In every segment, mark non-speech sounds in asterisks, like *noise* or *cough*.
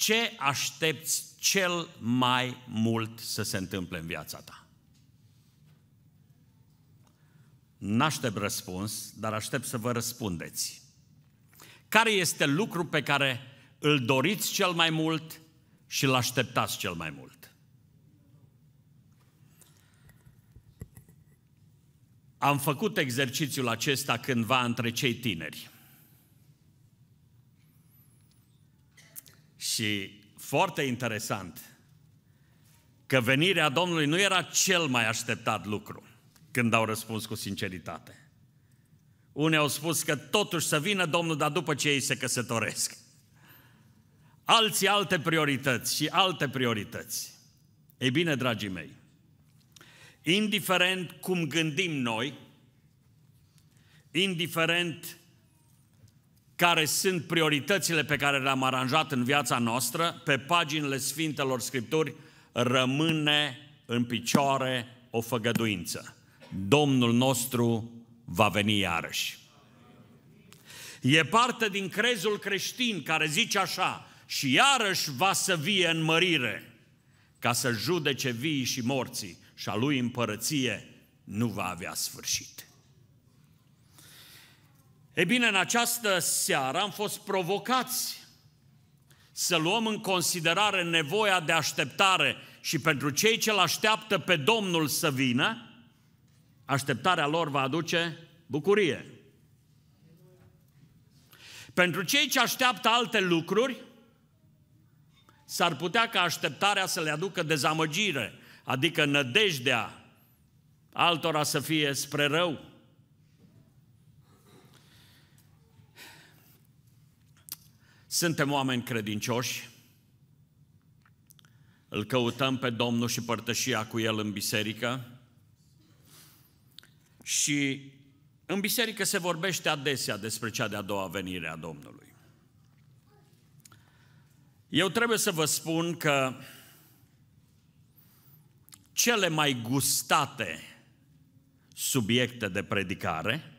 ce aștepți cel mai mult să se întâmple în viața ta? N-aștept răspuns, dar aștept să vă răspundeți. Care este lucru pe care îl doriți cel mai mult și îl așteptați cel mai mult? Am făcut exercițiul acesta cândva între cei tineri. Și foarte interesant că venirea Domnului nu era cel mai așteptat lucru când au răspuns cu sinceritate. Unii au spus că totuși să vină Domnul, dar după ce ei se căsătoresc. Alții alte priorități și alte priorități. Ei bine, dragii mei, indiferent cum gândim noi, indiferent care sunt prioritățile pe care le-am aranjat în viața noastră, pe paginile Sfintelor Scripturi, rămâne în picioare o făgăduință. Domnul nostru va veni iarăși. E parte din crezul creștin care zice așa, și iarăși va să vie în mărire, ca să judece vii și morții, și a lui împărăție nu va avea sfârșit. E bine, în această seară am fost provocați să luăm în considerare nevoia de așteptare și pentru cei ce-L așteaptă pe Domnul să vină, așteptarea lor va aduce bucurie. Pentru cei ce așteaptă alte lucruri, s-ar putea ca așteptarea să le aducă dezamăgire, adică nădejdea altora să fie spre rău. Suntem oameni credincioși, îl căutăm pe Domnul și părtășia cu El în biserică. Și în biserică se vorbește adesea despre cea de-a doua venire a Domnului. Eu trebuie să vă spun că cele mai gustate subiecte de predicare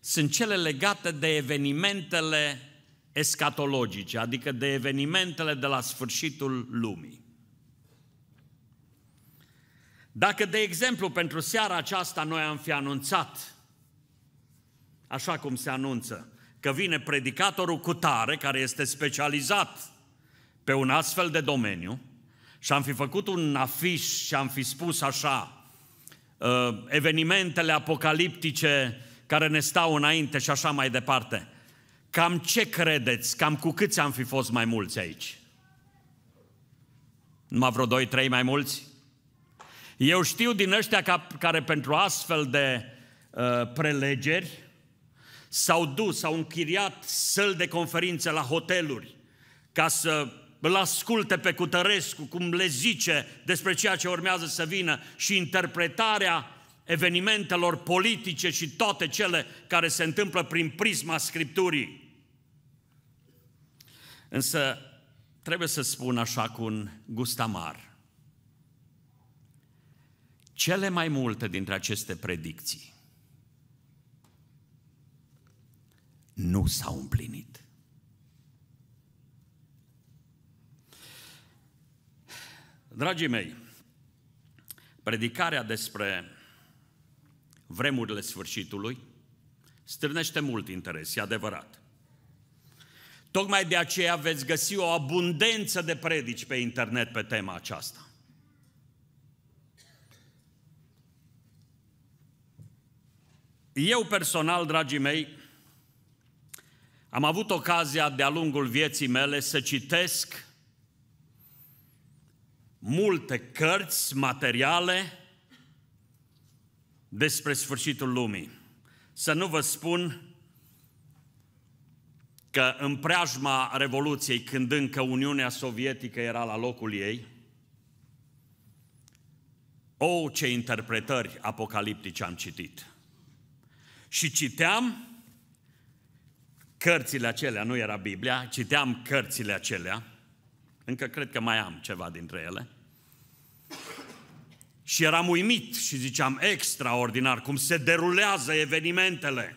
sunt cele legate de evenimentele escatologice, adică de evenimentele de la sfârșitul lumii. Dacă, de exemplu, pentru seara aceasta noi am fi anunțat, așa cum se anunță, că vine predicatorul cu tare, care este specializat pe un astfel de domeniu, și am fi făcut un afiș și am fi spus așa, uh, evenimentele apocaliptice care ne stau înainte și așa mai departe – Cam ce credeți? Cam cu câți am fi fost mai mulți aici? Numai vreo doi, trei mai mulți? Eu știu din ăștia ca, care pentru astfel de uh, prelegeri s-au dus, s-au închiriat săl de conferințe la hoteluri ca să îl asculte pe Cutărescu cum le zice despre ceea ce urmează să vină și interpretarea evenimentelor politice și toate cele care se întâmplă prin prisma Scripturii. Însă, trebuie să spun așa cu un gust amar. Cele mai multe dintre aceste predicții nu s-au împlinit. Dragii mei, predicarea despre vremurile sfârșitului, strânește mult interes, e adevărat. Tocmai de aceea veți găsi o abundență de predici pe internet pe tema aceasta. Eu personal, dragii mei, am avut ocazia de-a lungul vieții mele să citesc multe cărți, materiale despre sfârșitul lumii. Să nu vă spun că în preajma Revoluției, când încă Uniunea Sovietică era la locul ei, o, oh, ce interpretări apocaliptice am citit. Și citeam cărțile acelea, nu era Biblia, citeam cărțile acelea, încă cred că mai am ceva dintre ele, și eram uimit și ziceam, extraordinar, cum se derulează evenimentele.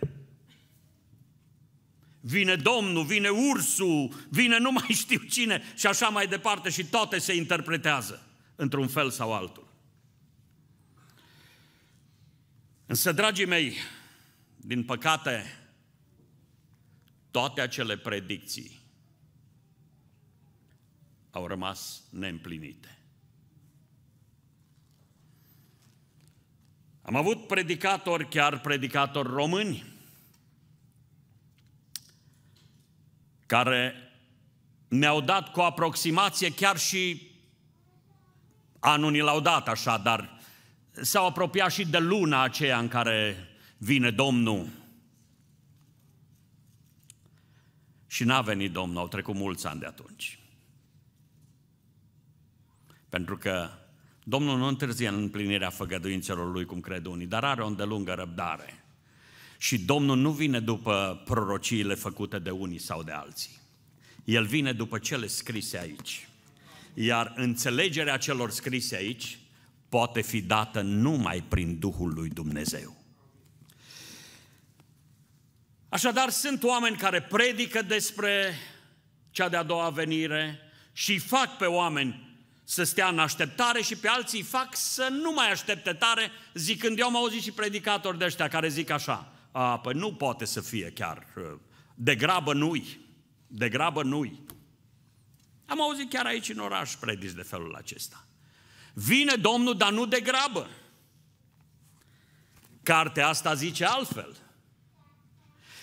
Vine Domnul, vine ursul, vine nu mai *laughs* știu cine și așa mai departe și toate se interpretează într-un fel sau altul. Însă, dragii mei, din păcate, toate acele predicții au rămas neîmplinite. Am avut predicatori, chiar predicatori români, care ne-au dat cu aproximație chiar și anul ni l-au dat așa, dar s-au apropiat și de luna aceea în care vine Domnul. Și n-a venit Domnul, au trecut mulți ani de atunci. Pentru că Domnul nu întârzie în împlinirea făgăduințelor lui, cum cred unii, dar are o îndelungă răbdare. Și Domnul nu vine după prorociile făcute de unii sau de alții. El vine după cele scrise aici. Iar înțelegerea celor scrise aici poate fi dată numai prin Duhul lui Dumnezeu. Așadar, sunt oameni care predică despre cea de-a doua venire și fac pe oameni să stea în așteptare și pe alții fac să nu mai aștepte tare, zicând, eu am auzit și predicatori de ăștia care zic așa, a, păi nu poate să fie chiar, uh, de grabă nu-i, de grabă nu-i. Am auzit chiar aici în oraș predici de felul acesta. Vine Domnul, dar nu de grabă. Cartea asta zice altfel.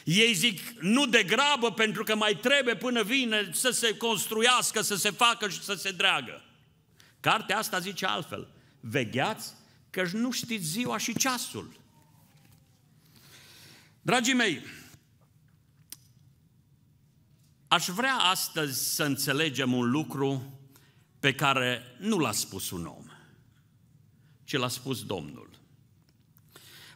Ei zic, nu de grabă, pentru că mai trebuie până vine să se construiască, să se facă și să se dreagă. Cartea asta zice altfel, vegheați că nu știți ziua și ceasul. Dragii mei, aș vrea astăzi să înțelegem un lucru pe care nu l-a spus un om, ci l-a spus Domnul.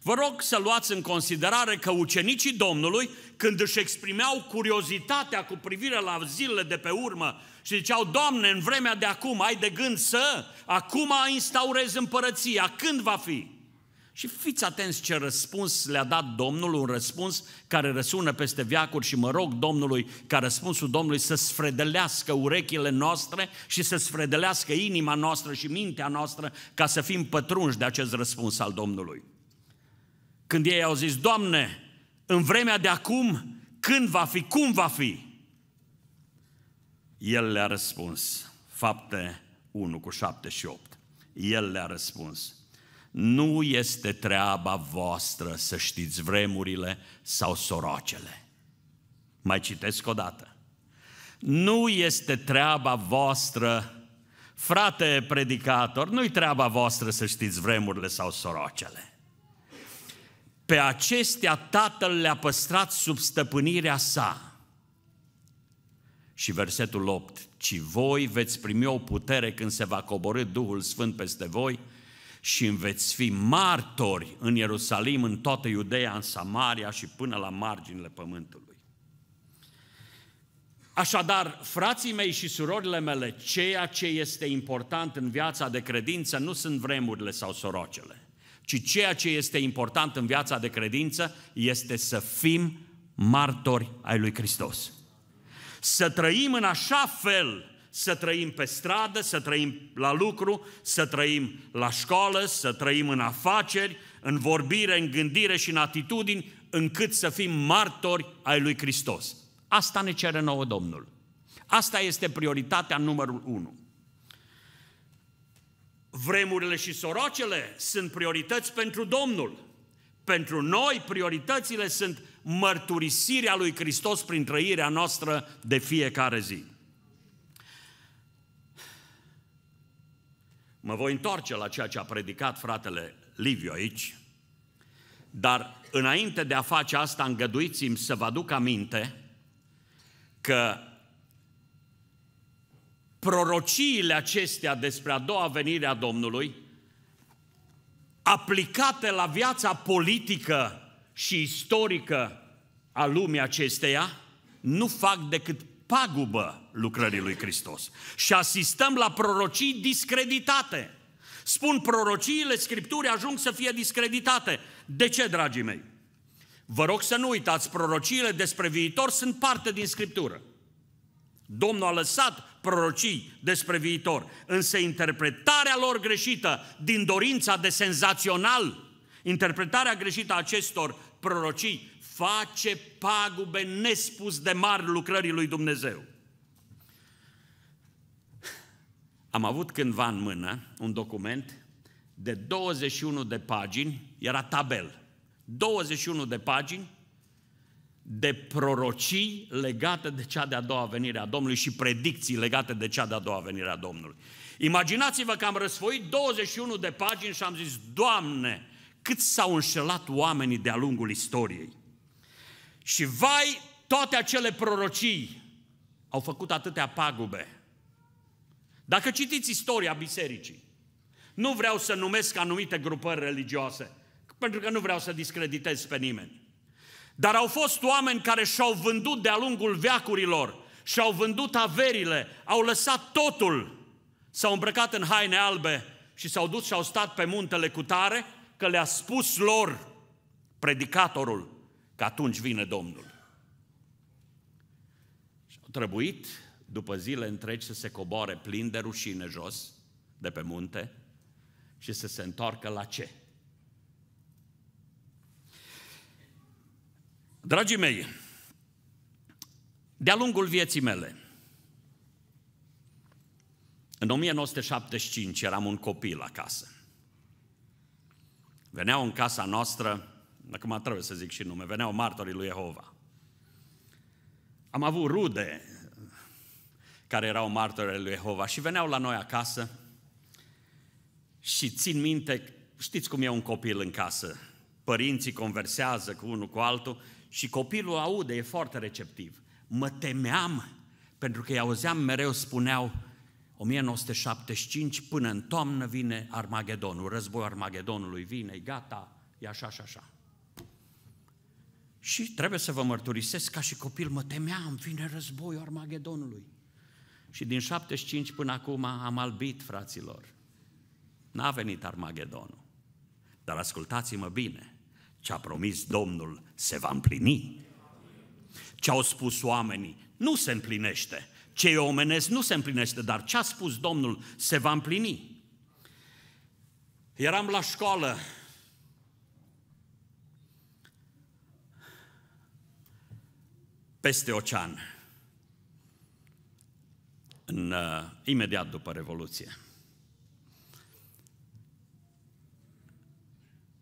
Vă rog să luați în considerare că ucenicii Domnului, când își exprimeau curiozitatea cu privire la zilele de pe urmă și ziceau, Doamne, în vremea de acum ai de gând să, acum instaurezi împărăția, când va fi? Și fiți atenți ce răspuns le-a dat Domnul, un răspuns care răsună peste viacuri și mă rog Domnului ca răspunsul Domnului să sfredelească urechile noastre și să sfredelească inima noastră și mintea noastră ca să fim pătrunși de acest răspuns al Domnului când ei au zis, Doamne, în vremea de acum, când va fi, cum va fi? El le-a răspuns, fapte 1 cu 7 și 8. El le-a răspuns, nu este treaba voastră să știți vremurile sau sorocele. Mai citesc o dată. Nu este treaba voastră, frate predicator, nu-i treaba voastră să știți vremurile sau sorocele. Pe acestea Tatăl le-a păstrat sub stăpânirea sa. Și versetul 8, ci voi veți primi o putere când se va coborâ Duhul Sfânt peste voi și veți fi martori în Ierusalim, în toată Iudeea, în Samaria și până la marginile pământului. Așadar, frații mei și surorile mele, ceea ce este important în viața de credință nu sunt vremurile sau sorocele ci ceea ce este important în viața de credință este să fim martori ai lui Hristos. Să trăim în așa fel, să trăim pe stradă, să trăim la lucru, să trăim la școală, să trăim în afaceri, în vorbire, în gândire și în atitudini, încât să fim martori ai lui Hristos. Asta ne cere nouă Domnul. Asta este prioritatea numărul unu. Vremurile și sorocele sunt priorități pentru Domnul. Pentru noi, prioritățile sunt mărturisirea lui Hristos prin trăirea noastră de fiecare zi. Mă voi întoarce la ceea ce a predicat fratele Liviu aici, dar înainte de a face asta, îngăduiți-mi să vă aduc aminte că prorociile acestea despre a doua venire a Domnului, aplicate la viața politică și istorică a lumii acesteia, nu fac decât pagubă lucrării lui Hristos. Și asistăm la prorocii discreditate. Spun, prorociile Scripturii ajung să fie discreditate. De ce, dragii mei? Vă rog să nu uitați, prorociile despre viitor sunt parte din Scriptură. Domnul a lăsat prorocii despre viitor, însă interpretarea lor greșită din dorința de senzațional, interpretarea greșită a acestor prorocii face pagube nespus de mari lucrării lui Dumnezeu. Am avut cândva în mână un document de 21 de pagini, era tabel, 21 de pagini de prorocii legate de cea de-a doua venire a Domnului și predicții legate de cea de-a doua venire a Domnului. Imaginați-vă că am răsfoit 21 de pagini și am zis, Doamne, cât s-au înșelat oamenii de-a lungul istoriei. Și vai, toate acele prorocii au făcut atâtea pagube. Dacă citiți istoria bisericii, nu vreau să numesc anumite grupări religioase, pentru că nu vreau să discreditez pe nimeni. Dar au fost oameni care și-au vândut de-a lungul veacurilor, și-au vândut averile, au lăsat totul, s-au îmbrăcat în haine albe și s-au dus și au stat pe muntele cu tare că le-a spus lor predicatorul că atunci vine Domnul. Și au trebuit, după zile întregi, să se coboare plin de rușine jos, de pe munte, și să se întoarcă la ce? Dragii mei, de-a lungul vieții mele, în 1975 eram un copil acasă. Veneau în casa noastră, acum trebuie să zic și nume, veneau martorii lui Jehova. Am avut rude care erau martorii lui Jehova și veneau la noi acasă și țin minte, știți cum e un copil în casă, părinții conversează cu unul cu altul și copilul aude, e foarte receptiv. Mă temeam, pentru că îi auzeam mereu, spuneau, 1975 până în toamnă vine Armagedonul, războiul Armagedonului vine, gata, e așa și așa. Și trebuie să vă mărturisesc, ca și copil mă temeam, vine războiul Armagedonului. Și din 75 până acum am albit, fraților. N-a venit Armagedonul. Dar ascultați-mă bine, ce a promis Domnul se va împlini. Ce au spus oamenii nu se împlinește. Ce e omenesc nu se împlinește, dar ce a spus Domnul se va împlini. Eram la școală peste ocean, în, uh, imediat după Revoluție.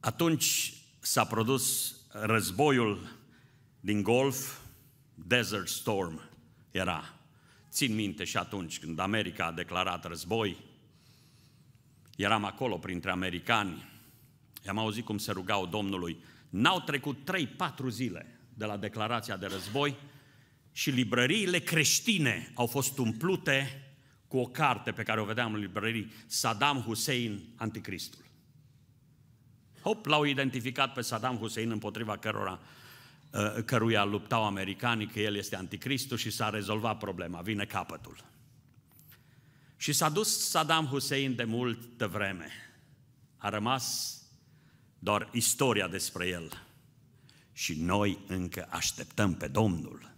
Atunci s-a produs războiul din Golf, Desert Storm era. Țin minte și atunci când America a declarat război, eram acolo printre americani, i-am auzit cum se rugau Domnului, n-au trecut 3-4 zile de la declarația de război și librăriile creștine au fost umplute cu o carte pe care o vedeam în librării, Saddam Hussein, Anticristul. Hop, l-au identificat pe Saddam Hussein împotriva cărora, uh, căruia luptau americanii, că el este anticristul și s-a rezolvat problema, vine capătul. Și s-a dus Saddam Hussein de multă vreme. A rămas doar istoria despre el. Și noi încă așteptăm pe Domnul.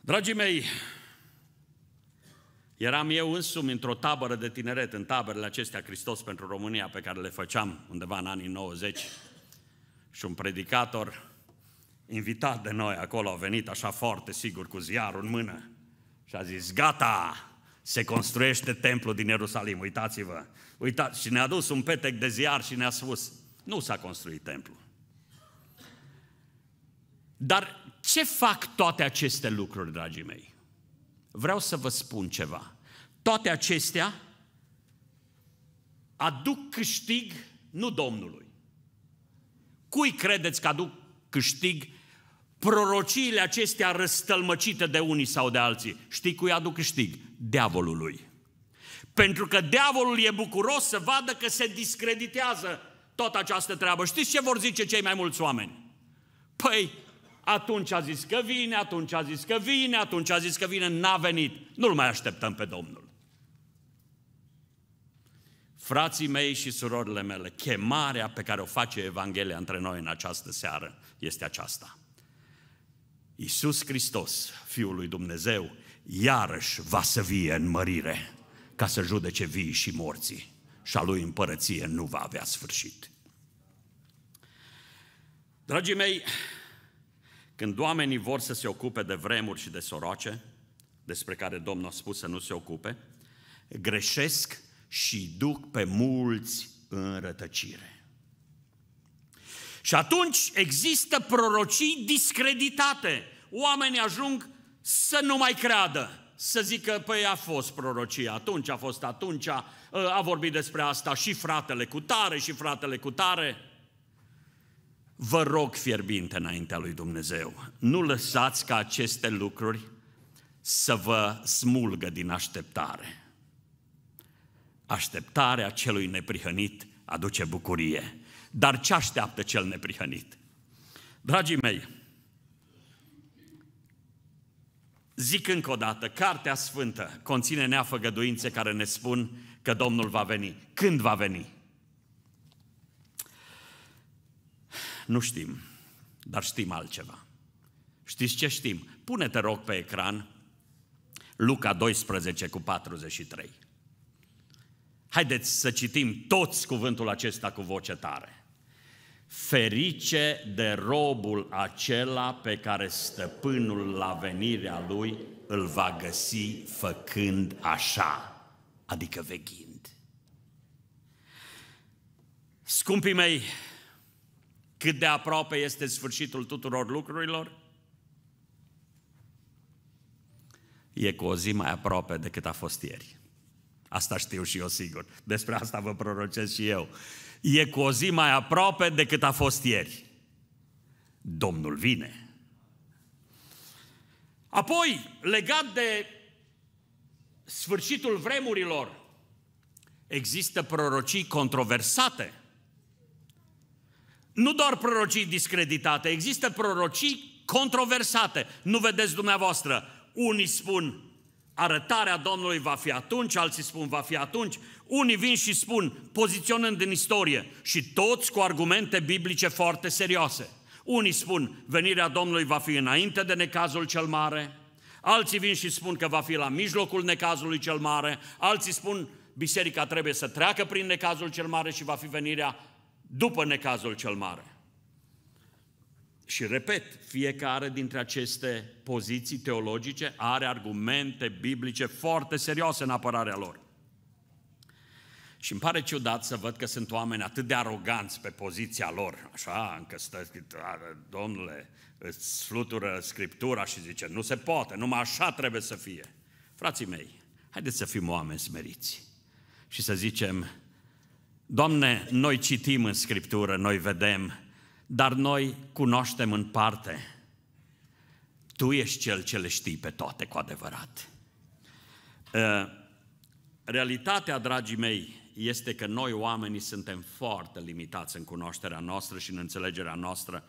Dragii mei, Eram eu însumi într-o tabără de tineret, în taberele acestea Hristos pentru România pe care le făceam undeva în anii 90 și un predicator invitat de noi acolo a venit așa foarte sigur cu ziarul în mână și a zis, gata, se construiește templul din Ierusalim, uitați-vă. Uitați, și ne-a dus un petec de ziar și ne-a spus, nu s-a construit templul. Dar ce fac toate aceste lucruri, dragii mei? vreau să vă spun ceva. Toate acestea aduc câștig nu Domnului. Cui credeți că aduc câștig prorociile acestea răstălmăcite de unii sau de alții? Știi cui aduc câștig? Diavolului. Pentru că diavolul e bucuros să vadă că se discreditează toată această treabă. Știți ce vor zice cei mai mulți oameni? Păi, atunci a zis că vine, atunci a zis că vine, atunci a zis că vine, n-a venit. Nu-l mai așteptăm pe Domnul. Frații mei și surorile mele, chemarea pe care o face Evanghelia între noi în această seară este aceasta. Iisus Hristos, Fiul lui Dumnezeu, iarăși va să vie în mărire ca să judece vii și morții și a lui împărăție nu va avea sfârșit. Dragii mei, când oamenii vor să se ocupe de vremuri și de soroace, despre care Domnul a spus să nu se ocupe, greșesc și duc pe mulți în rătăcire. Și atunci există prorocii discreditate. Oamenii ajung să nu mai creadă să zică, păi a fost prorocia, atunci a fost atunci, a, a vorbit despre asta și fratele cu tare, și fratele cu tare. Vă rog fierbinte înaintea lui Dumnezeu, nu lăsați ca aceste lucruri să vă smulgă din așteptare. Așteptarea celui neprihănit aduce bucurie. Dar ce așteaptă cel neprihănit? Dragii mei, zic încă o dată, Cartea Sfântă conține neafăgăduințe care ne spun că Domnul va veni. Când va veni? Nu știm, dar știm altceva. Știți ce știm? Pune, te rog, pe ecran Luca 12 cu 43. Haideți să citim toți cuvântul acesta cu voce tare. Ferice de robul acela pe care stăpânul la venirea lui îl va găsi făcând așa, adică veghind. Scumpii mei, cât de aproape este sfârșitul tuturor lucrurilor? E cu o zi mai aproape decât a fost ieri. Asta știu și eu sigur. Despre asta vă prorocesc și eu. E cu o zi mai aproape decât a fost ieri. Domnul vine. Apoi, legat de sfârșitul vremurilor, există prorocii controversate – nu doar prorocii discreditate, există prorocii controversate. Nu vedeți dumneavoastră, unii spun arătarea Domnului va fi atunci, alții spun va fi atunci, unii vin și spun poziționând în istorie și toți cu argumente biblice foarte serioase. Unii spun venirea Domnului va fi înainte de necazul cel mare, alții vin și spun că va fi la mijlocul necazului cel mare, alții spun biserica trebuie să treacă prin necazul cel mare și va fi venirea după necazul cel mare. Și repet, fiecare dintre aceste poziții teologice are argumente biblice foarte serioase în apărarea lor. Și îmi pare ciudat să văd că sunt oameni atât de aroganți pe poziția lor, așa, încă stă, domnule, îți slutură Scriptura și zice, nu se poate, numai așa trebuie să fie. Frații mei, haideți să fim oameni smeriți și să zicem, Doamne, noi citim în Scriptură, noi vedem, dar noi cunoaștem în parte. Tu ești Cel ce le știi pe toate cu adevărat. Ă, realitatea, dragii mei, este că noi oamenii suntem foarte limitați în cunoașterea noastră și în înțelegerea noastră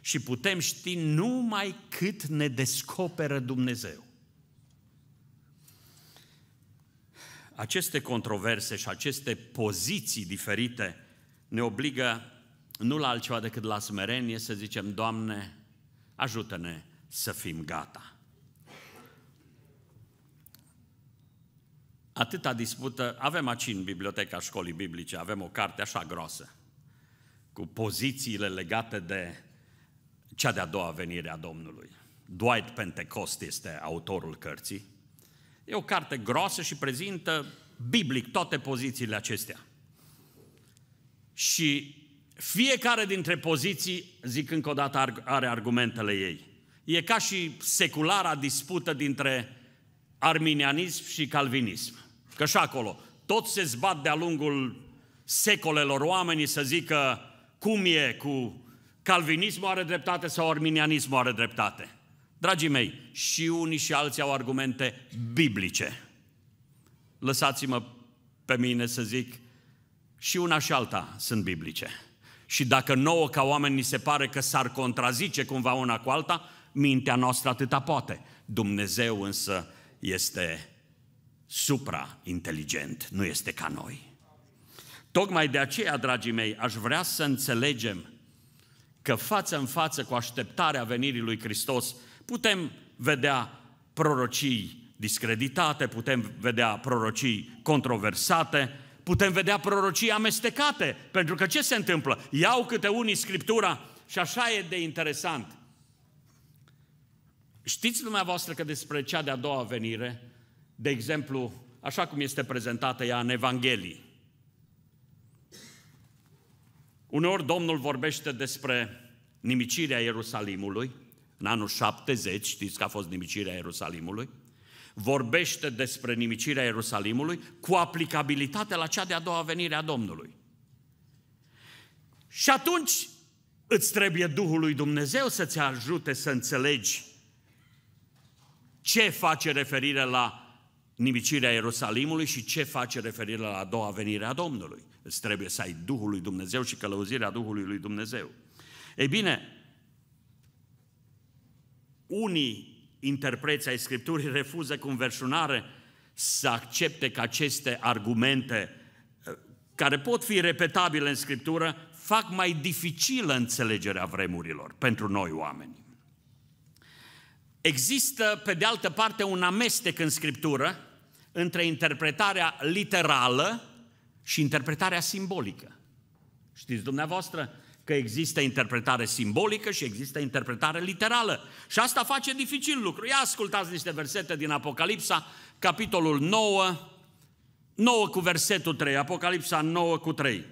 și putem ști numai cât ne descoperă Dumnezeu. aceste controverse și aceste poziții diferite ne obligă nu la altceva decât la smerenie să zicem, Doamne, ajută-ne să fim gata. Atâta dispută, avem aici în biblioteca școlii biblice, avem o carte așa groasă, cu pozițiile legate de cea de-a doua venire a Domnului. Dwight Pentecost este autorul cărții E o carte groasă și prezintă biblic toate pozițiile acestea. Și fiecare dintre poziții, zic încă o dată, are argumentele ei. E ca și seculara dispută dintre arminianism și calvinism. Că și acolo, tot se zbat de-a lungul secolelor oamenii să zică cum e cu calvinismul are dreptate sau arminianismul are dreptate. Dragii mei, și unii și alții au argumente biblice. Lăsați-mă pe mine să zic, și una și alta sunt biblice. Și dacă nouă ca oameni ni se pare că s-ar contrazice cumva una cu alta, mintea noastră atâta poate. Dumnezeu însă este suprainteligent, nu este ca noi. Tocmai de aceea, dragii mei, aș vrea să înțelegem că față în față cu așteptarea venirii lui Hristos, putem vedea prorocii discreditate, putem vedea prorocii controversate, putem vedea prorocii amestecate. Pentru că ce se întâmplă? Iau câte unii Scriptura și așa e de interesant. Știți dumneavoastră că despre cea de-a doua venire, de exemplu, așa cum este prezentată ea în Evanghelie, uneori Domnul vorbește despre nimicirea Ierusalimului, în anul 70, știți că a fost nimicirea Ierusalimului, vorbește despre nimicirea Ierusalimului cu aplicabilitate la cea de-a doua venire a Domnului. Și atunci îți trebuie Duhul lui Dumnezeu să-ți ajute să înțelegi ce face referire la nimicirea Ierusalimului și ce face referire la a doua venire a Domnului. Îți trebuie să ai Duhul lui Dumnezeu și călăuzirea Duhului lui Dumnezeu. Ei bine, unii interpreți ai Scripturii refuză cu înverșunare să accepte că aceste argumente eh, care pot fi repetabile în Scriptură, fac mai dificilă înțelegerea vremurilor pentru noi oameni. Există, pe de altă parte, un amestec în Scriptură între interpretarea literală și interpretarea simbolică. Știți dumneavoastră, că există interpretare simbolică și există interpretare literală. Și asta face dificil lucru. Ia ascultați niște versete din Apocalipsa, capitolul 9, 9 cu versetul 3, Apocalipsa 9 cu 3.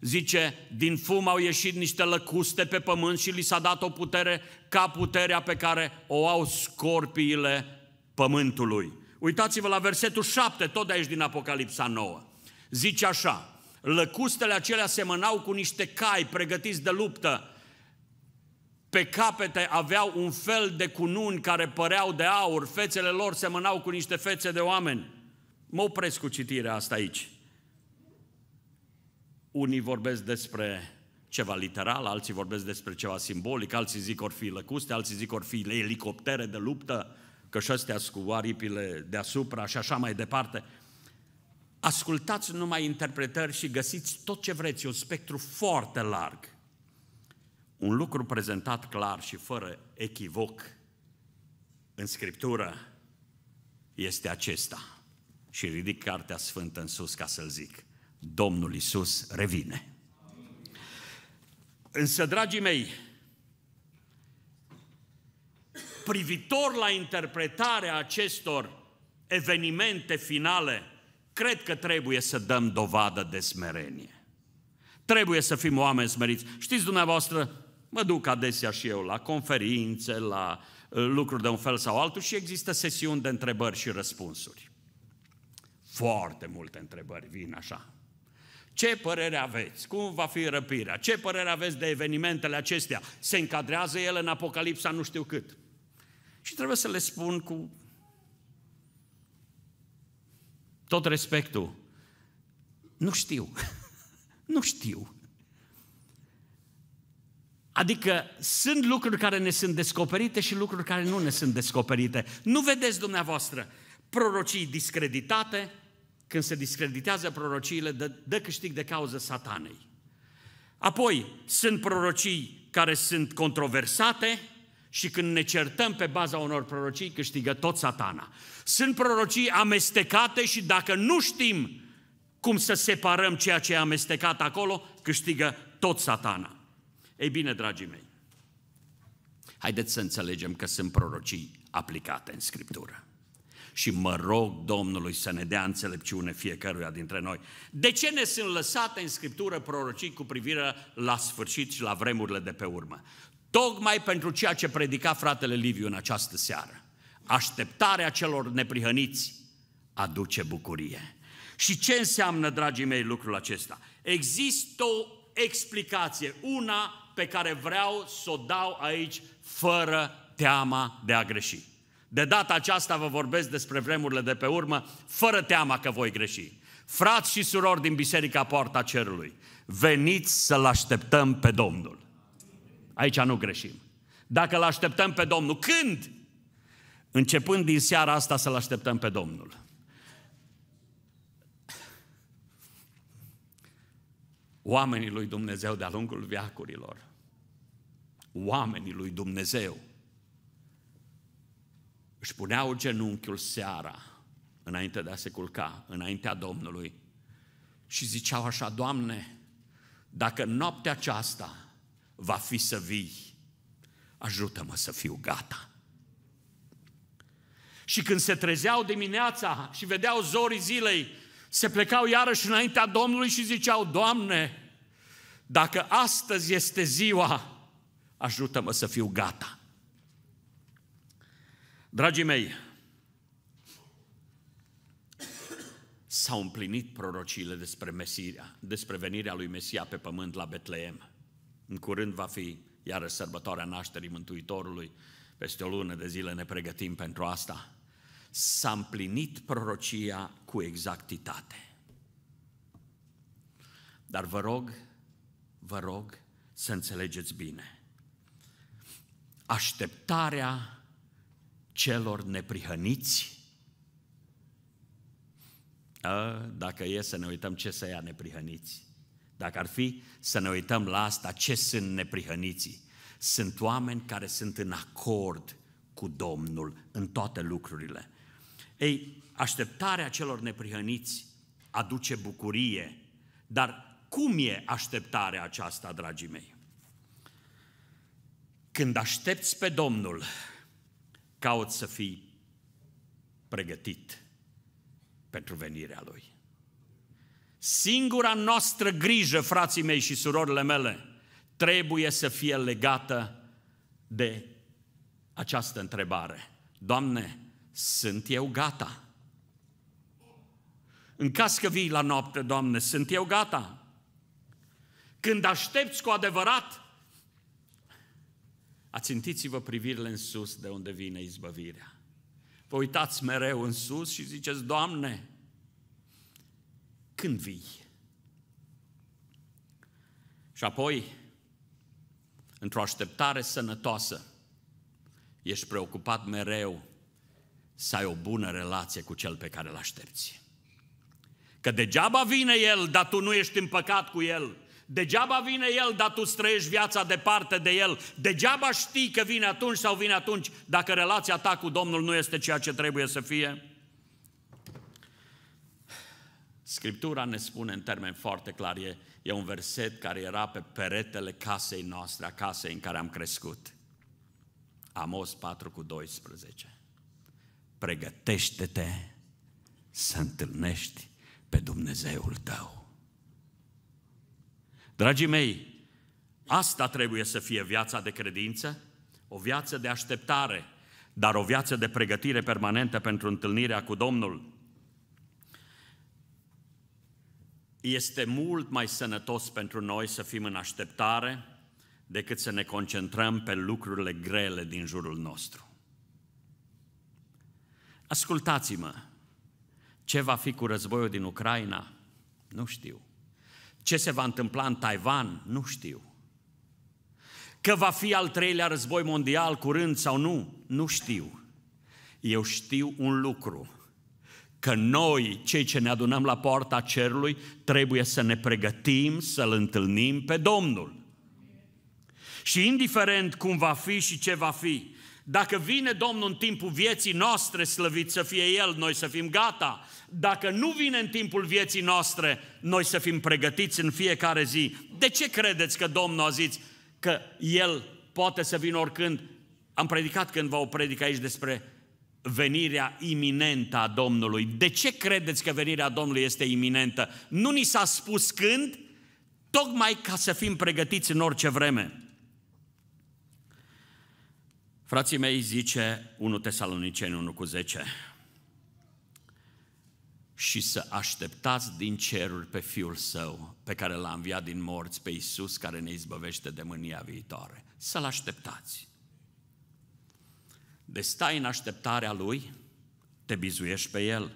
Zice, din fum au ieșit niște lăcuste pe pământ și li s-a dat o putere ca puterea pe care o au scorpiile pământului. Uitați-vă la versetul 7, tot de aici din Apocalipsa 9. Zice așa, Lăcustele acelea semănau cu niște cai pregătiți de luptă. Pe capete aveau un fel de cununi care păreau de aur, fețele lor semănau cu niște fețe de oameni. Mă opresc cu citirea asta aici. Unii vorbesc despre ceva literal, alții vorbesc despre ceva simbolic, alții zic or fi lăcuste, alții zic or fi elicoptere de luptă, că și astea cu aripile deasupra și așa mai departe ascultați numai interpretări și găsiți tot ce vreți, e un spectru foarte larg. Un lucru prezentat clar și fără echivoc în Scriptură este acesta. Și ridic Cartea Sfântă în sus ca să-l zic. Domnul Isus revine. Însă, dragii mei, privitor la interpretarea acestor evenimente finale, Cred că trebuie să dăm dovadă de smerenie. Trebuie să fim oameni smeriți. Știți dumneavoastră, mă duc adesea și eu la conferințe, la uh, lucruri de un fel sau altul și există sesiuni de întrebări și răspunsuri. Foarte multe întrebări vin așa. Ce părere aveți? Cum va fi răpirea? Ce părere aveți de evenimentele acestea? Se încadrează ele în Apocalipsa nu știu cât. Și trebuie să le spun cu tot respectul, nu știu. *laughs* nu știu. Adică sunt lucruri care ne sunt descoperite și lucruri care nu ne sunt descoperite. Nu vedeți dumneavoastră prorocii discreditate, când se discreditează prorociile, dă, dă câștig de cauză satanei. Apoi, sunt prorocii care sunt controversate, și când ne certăm pe baza unor prorocii, câștigă tot satana. Sunt prorocii amestecate și dacă nu știm cum să separăm ceea ce e amestecat acolo, câștigă tot satana. Ei bine, dragii mei, haideți să înțelegem că sunt prorocii aplicate în Scriptură. Și mă rog Domnului să ne dea înțelepciune fiecăruia dintre noi. De ce ne sunt lăsate în Scriptură prorocii cu privire la sfârșit și la vremurile de pe urmă? Tocmai pentru ceea ce predica fratele Liviu în această seară. Așteptarea celor neprihăniți aduce bucurie. Și ce înseamnă, dragii mei, lucrul acesta? Există o explicație, una pe care vreau să o dau aici fără teama de a greși. De data aceasta vă vorbesc despre vremurile de pe urmă, fără teama că voi greși. Frați și surori din Biserica Poarta Cerului, veniți să-L așteptăm pe Domnul. Aici nu greșim. Dacă îl așteptăm pe Domnul, când? Începând din seara asta să-l așteptăm pe Domnul. Oamenii lui Dumnezeu de-a lungul viacurilor, oamenii lui Dumnezeu, își puneau genunchiul seara, înainte de a se culca, înaintea Domnului, și ziceau așa, Doamne, dacă noaptea aceasta va fi să vii. Ajută-mă să fiu gata. Și când se trezeau dimineața și vedeau zorii zilei, se plecau iarăși înaintea Domnului și ziceau, Doamne, dacă astăzi este ziua, ajută-mă să fiu gata. Dragii mei, s-au împlinit prorociile despre, Mesia, despre venirea lui Mesia pe pământ la Betleem. În curând va fi iarăși sărbătoarea nașterii Mântuitorului. Peste o lună de zile ne pregătim pentru asta. S-a împlinit prorocia cu exactitate. Dar vă rog, vă rog să înțelegeți bine. Așteptarea celor neprihăniți dacă e să ne uităm ce să ia neprihăniți dacă ar fi să ne uităm la asta, ce sunt neprihăniții? Sunt oameni care sunt în acord cu Domnul în toate lucrurile. Ei, așteptarea celor neprihăniți aduce bucurie, dar cum e așteptarea aceasta, dragii mei? Când aștepți pe Domnul, cauți să fii pregătit pentru venirea Lui. Singura noastră grijă, frații mei și surorile mele, trebuie să fie legată de această întrebare. Doamne, sunt eu gata? În caz că vii la noapte, Doamne, sunt eu gata? Când aștepți cu adevărat, ațintiți-vă privirile în sus de unde vine izbăvirea. Vă uitați mereu în sus și ziceți, Doamne, când vii. Și apoi, într-o așteptare sănătoasă, ești preocupat mereu să ai o bună relație cu cel pe care îl aștepți. Că degeaba vine el, dar tu nu ești împăcat cu el. Degeaba vine el, dar tu străiești viața departe de el. Degeaba știi că vine atunci sau vine atunci, dacă relația ta cu Domnul nu este ceea ce trebuie să fie. Scriptura ne spune în termeni foarte clar, e, e un verset care era pe peretele casei noastre, a casei în care am crescut. Amos 4 cu 12. Pregătește-te să întâlnești pe Dumnezeul tău. Dragii mei, asta trebuie să fie viața de credință, o viață de așteptare, dar o viață de pregătire permanentă pentru întâlnirea cu Domnul. este mult mai sănătos pentru noi să fim în așteptare decât să ne concentrăm pe lucrurile grele din jurul nostru. Ascultați-mă, ce va fi cu războiul din Ucraina? Nu știu. Ce se va întâmpla în Taiwan? Nu știu. Că va fi al treilea război mondial curând sau nu? Nu știu. Eu știu un lucru că noi, cei ce ne adunăm la poarta cerului, trebuie să ne pregătim să-L întâlnim pe Domnul. Și indiferent cum va fi și ce va fi, dacă vine Domnul în timpul vieții noastre, slăvit să fie El, noi să fim gata. Dacă nu vine în timpul vieții noastre, noi să fim pregătiți în fiecare zi. De ce credeți că Domnul a zis că El poate să vină oricând? Am predicat cândva o predică aici despre venirea iminentă a Domnului. De ce credeți că venirea Domnului este iminentă? Nu ni s-a spus când, tocmai ca să fim pregătiți în orice vreme. Frații mei, zice 1 Tesaloniceni 1 cu 10, și să așteptați din ceruri pe Fiul Său, pe care l-a înviat din morți, pe Iisus, care ne izbăvește de mânia viitoare. Să-L așteptați de stai în așteptarea Lui, te bizuiești pe El.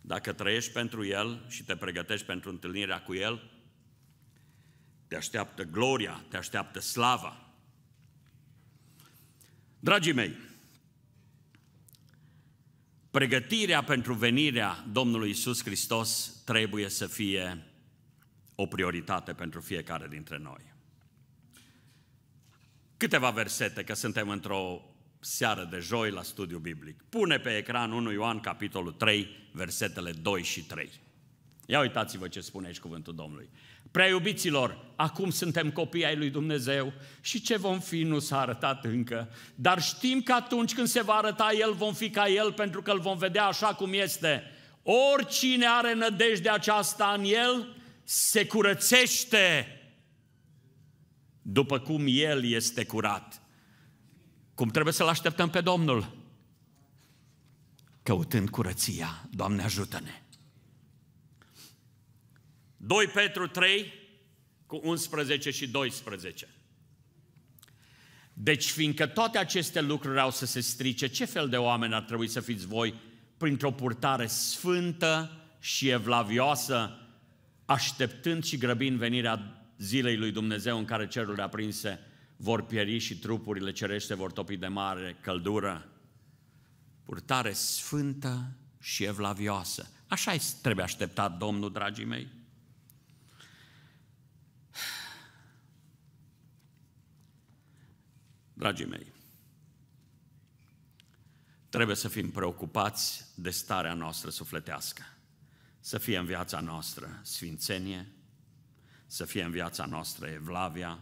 Dacă trăiești pentru El și te pregătești pentru întâlnirea cu El, te așteaptă gloria, te așteaptă slava. Dragii mei, pregătirea pentru venirea Domnului Isus Hristos trebuie să fie o prioritate pentru fiecare dintre noi câteva versete, că suntem într-o seară de joi la studiu biblic. Pune pe ecran 1 Ioan, capitolul 3, versetele 2 și 3. Ia uitați-vă ce spune aici cuvântul Domnului. Prea iubiților, acum suntem copii ai lui Dumnezeu și ce vom fi nu s-a arătat încă, dar știm că atunci când se va arăta El, vom fi ca El pentru că îl vom vedea așa cum este. Oricine are nădejde aceasta în El, se curățește după cum El este curat. Cum trebuie să-L așteptăm pe Domnul? Căutând curăția. Doamne, ajută-ne! 2 Petru 3, cu 11 și 12. Deci, fiindcă toate aceste lucruri au să se strice, ce fel de oameni ar trebui să fiți voi printr-o purtare sfântă și evlavioasă, așteptând și grăbind venirea zilei lui Dumnezeu în care cerurile aprinse vor pieri și trupurile cerește vor topi de mare căldură. Purtare sfântă și evlavioasă. Așa trebuie așteptat Domnul, dragii mei. Dragii mei, trebuie să fim preocupați de starea noastră sufletească, să fie în viața noastră sfințenie, să fie în viața noastră evlavia,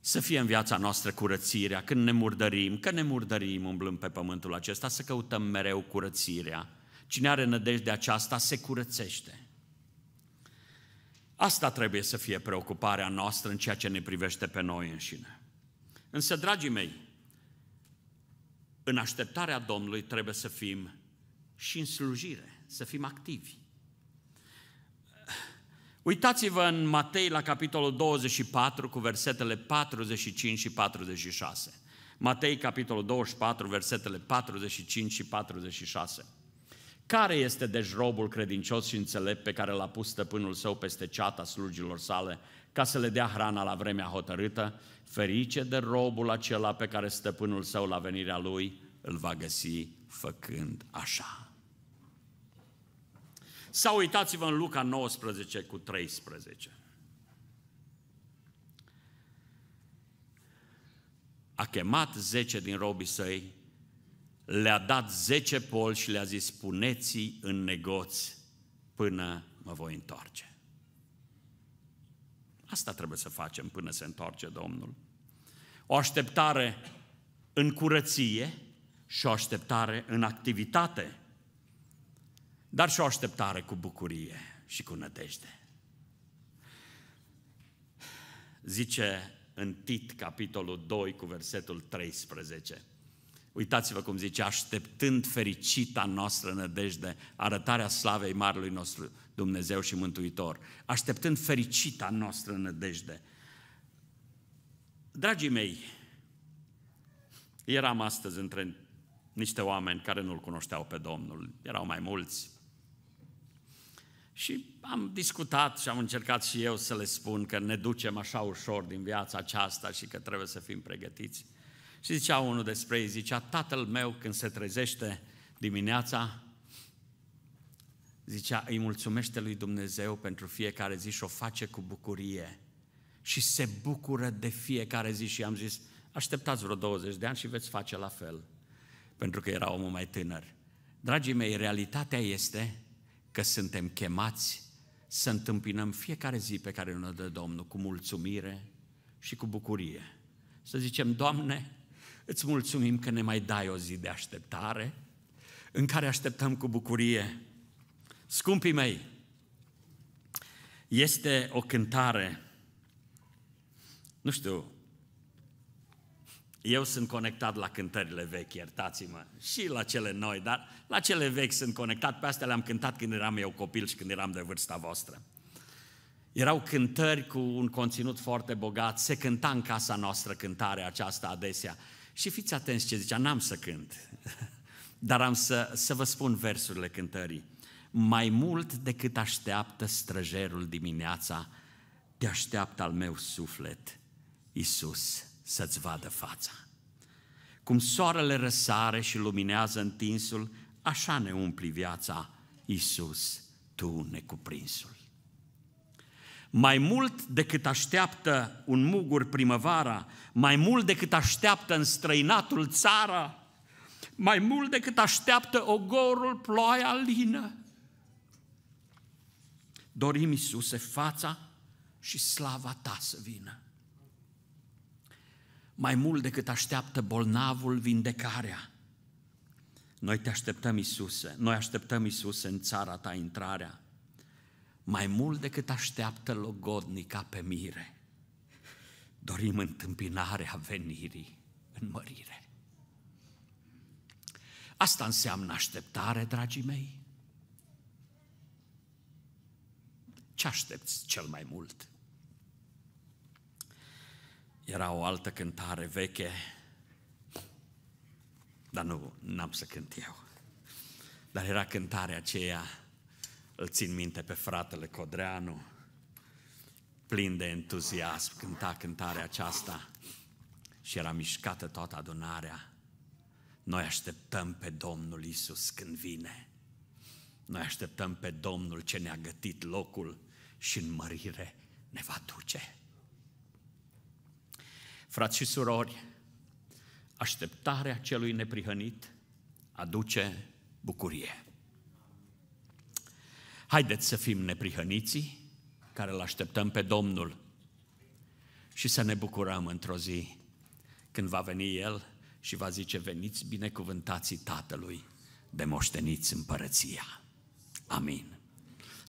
să fie în viața noastră curățirea, când ne murdărim, că ne murdărim umblând pe pământul acesta, să căutăm mereu curățirea. Cine are nădejde aceasta se curățește. Asta trebuie să fie preocuparea noastră în ceea ce ne privește pe noi înșine. Însă, dragii mei, în așteptarea Domnului trebuie să fim și în slujire, să fim activi. Uitați-vă în Matei la capitolul 24 cu versetele 45 și 46. Matei capitolul 24, versetele 45 și 46. Care este deci robul credincios și înțelept pe care l-a pus stăpânul său peste ceata slugilor sale ca să le dea hrana la vremea hotărâtă? Ferice de robul acela pe care stăpânul său la venirea lui îl va găsi făcând așa. Sau uitați-vă în Luca 19 cu 13. A chemat zece din robii săi, le-a dat zece poli și le-a zis, puneți în negoți până mă voi întoarce. Asta trebuie să facem până se întoarce Domnul. O așteptare în curăție și o așteptare în activitate dar și o așteptare cu bucurie și cu nădejde. Zice în Tit, capitolul 2, cu versetul 13. Uitați-vă cum zice, așteptând fericita noastră nădejde, arătarea slavei Marelui nostru Dumnezeu și Mântuitor. Așteptând fericita noastră nădejde. Dragii mei, eram astăzi între niște oameni care nu-L cunoșteau pe Domnul. Erau mai mulți, și am discutat și am încercat și eu să le spun că ne ducem așa ușor din viața aceasta și că trebuie să fim pregătiți. Și zicea unul despre ei, zicea, tatăl meu când se trezește dimineața, zicea, îi mulțumește lui Dumnezeu pentru fiecare zi și o face cu bucurie. Și se bucură de fiecare zi și am zis, așteptați vreo 20 de ani și veți face la fel. Pentru că era omul mai tânăr. Dragii mei, realitatea este că suntem chemați să întâmpinăm fiecare zi pe care ne dă Domnul cu mulțumire și cu bucurie. Să zicem, Doamne, îți mulțumim că ne mai dai o zi de așteptare, în care așteptăm cu bucurie. Scumpii mei, este o cântare, nu știu eu sunt conectat la cântările vechi, iertați-mă, și la cele noi, dar la cele vechi sunt conectat, pe astea le-am cântat când eram eu copil și când eram de vârsta voastră. Erau cântări cu un conținut foarte bogat, se cânta în casa noastră cântarea aceasta adesea. Și fiți atenți ce zicea, n-am să cânt, *laughs* dar am să, să vă spun versurile cântării. Mai mult decât așteaptă străjerul dimineața, te așteaptă al meu suflet, Iisus să-ți vadă fața. Cum soarele răsare și luminează întinsul, așa ne umpli viața, Iisus, Tu necuprinsul. Mai mult decât așteaptă un mugur primăvara, mai mult decât așteaptă în străinatul țara, mai mult decât așteaptă ogorul ploaia lină. Dorim, Iisuse, fața și slava Ta să vină mai mult decât așteaptă bolnavul vindecarea. Noi te așteptăm, Isuse, noi așteptăm, Isuse, în țara ta intrarea, mai mult decât așteaptă logodnica pe mire. Dorim întâmpinarea venirii în mărire. Asta înseamnă așteptare, dragii mei. Ce aștepți cel mai mult? Era o altă cântare veche, dar nu, n-am să cânt eu. Dar era cântarea aceea, îl țin minte pe fratele Codreanu, plin de entuziasm, cânta cântarea aceasta și era mișcată toată adunarea. Noi așteptăm pe Domnul Isus când vine. Noi așteptăm pe Domnul ce ne-a gătit locul și în mărire ne va duce. Frați și surori, așteptarea celui neprihănit aduce bucurie. Haideți să fim neprihăniții care îl așteptăm pe Domnul și să ne bucurăm într-o zi când va veni El și va zice, veniți binecuvântații Tatălui de moșteniți împărăția. Amin.